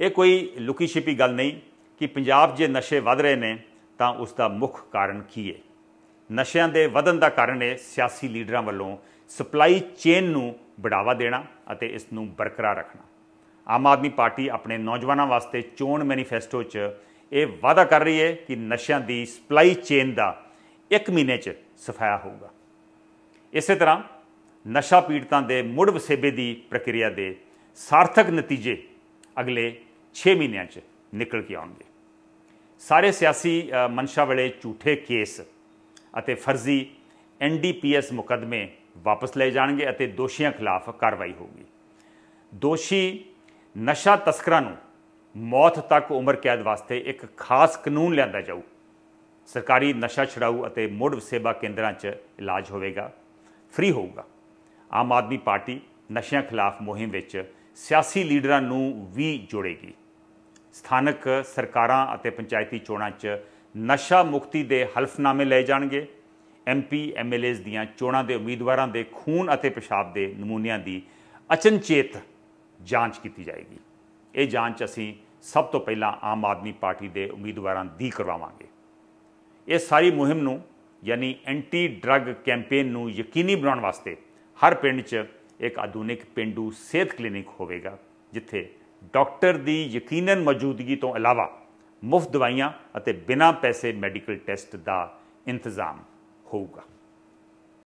ਇਹ ਕੋਈ ਲੁਕੀ ਛਿਪੀ ਗੱਲ ਨਹੀਂ ਕਿ ਪੰਜਾਬ 'ਚ ਨਸ਼ੇ ਵਧ ਰਹੇ ਨੇ ਤਾਂ ਉਸ ਦਾ ਮੁੱਖ ਕਾਰਨ ਕੀ ਹੈ ਨਸ਼ਿਆਂ ਦੇ ਵਧਣ ਦਾ ਕਾਰਨ ਹੈ ਸਿਆਸੀ ਲੀਡਰਾਂ ਵੱਲੋਂ ਸਪਲਾਈ ਚੇਨ ਨੂੰ ਬੜਾਵਾ ਦੇਣਾ ਅਤੇ ਇਸ ਨੂੰ ਬਰਕਰਾਰ ਰੱਖਣਾ ਆਮ ਆਦਮੀ ਪਾਰਟੀ ਆਪਣੇ ਨੌਜਵਾਨਾਂ ਵਾਸਤੇ ਚੋਣ ਮੈਨੀਫੈਸਟੋ 'ਚ ਇਹ ਵਾਅਦਾ ਕਰ ਰਹੀ ਹੈ ਕਿ ਨਸ਼ਿਆਂ ਦੀ ਸਪਲਾਈ ਚੇਨ ਦਾ 1 ਮਹੀਨੇ 'ਚ ਸਫਾਇਆ ਹੋਊਗਾ ਇਸੇ ਤਰ੍ਹਾਂ ਨਸ਼ਾ ਪੀੜਤਾਂ ਦੇ ਮੁੜ ਵਸੇਬੇ ਦੀ ਪ੍ਰਕਿਰਿਆ ਦੇ ਸਾਰਥਕ ਨਤੀਜੇ ਅਗਲੇ 6 ਮਹੀਨਿਆਂ 'ਚ ਨਿਕਲ ਕੇ ਆਉਣਗੇ ਸਾਰੇ ਸਿਆਸੀ ਮਨਸ਼ਾ ਵਾਲੇ ਝੂਠੇ ਕੇਸ ਅਤੇ ਫਰਜ਼ੀ ਐਨਡੀਪੀਐਸ ਮੁਕਦਮੇ ਵਾਪਸ ਲੈ ਜਾਣਗੇ ਅਤੇ ਦੋਸ਼ੀਆਂ ਖਿਲਾਫ ਕਾਰਵਾਈ ਹੋਊਗੀ ਦੋਸ਼ੀ ਨਸ਼ਾ ਤਸਕਰਾਂ ਨੂੰ ਮੌਤ ਤੱਕ ਉਮਰ ਕੈਦ ਵਾਸਤੇ ਇੱਕ ਖਾਸ ਕਾਨੂੰਨ ਲਿਆਂਦਾ ਜਾਊ ਸਰਕਾਰੀ ਨਸ਼ਾ ਛਡਾਊ ਅਤੇ ਮੁੜ ਸੇਵਾ ਕੇਂਦਰਾਂ 'ਚ ਇਲਾਜ ਹੋਵੇਗਾ ਫ੍ਰੀ ਹੋਊਗਾ ਆਮ ਆਦਮੀ ਪਾਰਟੀ ਨਸ਼ਿਆਂ ਖਿਲਾਫ ਮੁਹਿੰਮ ਵਿੱਚ ਸਿਆਸੀ ਲੀਡਰਾਂ ਨੂੰ ਵੀ ਜੋੜੇਗੀ ਸਥਾਨਕ ਸਰਕਾਰਾਂ ਅਤੇ ਪੰਚਾਇਤੀ ਚੋਣਾਂ 'ਚ ਨਸ਼ਾ ਮੁਕਤੀ ਦੇ ਹਲਫਨਾਮੇ ਲੈ ਜਾਣਗੇ ਐਮਪੀ ਐਮਐਲਏਸ ਦੀਆਂ ਚੋਣਾਂ ਦੇ ਉਮੀਦਵਾਰਾਂ ਦੇ ਖੂਨ ਅਤੇ ਪਿਸ਼ਾਬ ਦੇ ਨਮੂਨਿਆਂ ਦੀ ਅਚਨਚੇਤ ਜਾਂਚ ਕੀਤੀ ਜਾਏਗੀ ਇਹ ਜਾਂਚ ਅਸੀਂ ਸਭ ਤੋਂ ਪਹਿਲਾਂ ਆਮ ਆਦਮੀ ਪਾਰਟੀ ਦੇ ਉਮੀਦਵਾਰਾਂ ਦੀ ਕਰਵਾਵਾਂਗੇ ਇਹ ਸਾਰੀ ਮੁਹਿੰਮ ਨੂੰ ਯਾਨੀ ਐਂਟੀ ਡਰੱਗ ਕੈਂਪੇਨ ਨੂੰ ਯਕੀਨੀ ਬਣਾਉਣ ਵਾਸਤੇ ਹਰ ਪਿੰਡ 'ਚ ਇੱਕ ਆਧੁਨਿਕ ਪਿੰਡੂ ਸਿਹਤ ਕਲੀਨਿਕ ਹੋਵੇਗਾ ਜਿੱਥੇ ਡਾਕਟਰ ਦੀ ਯਕੀਨਨ ਮੌਜੂਦਗੀ ਤੋਂ ਇਲਾਵਾ ਮੁਫਤ ਦਵਾਈਆਂ ਅਤੇ ਬਿਨਾਂ ਪੈਸੇ ਮੈਡੀਕਲ ਟੈਸਟ ਦਾ ਇੰਤਜ਼ਾਮ ਹੋਊਗਾ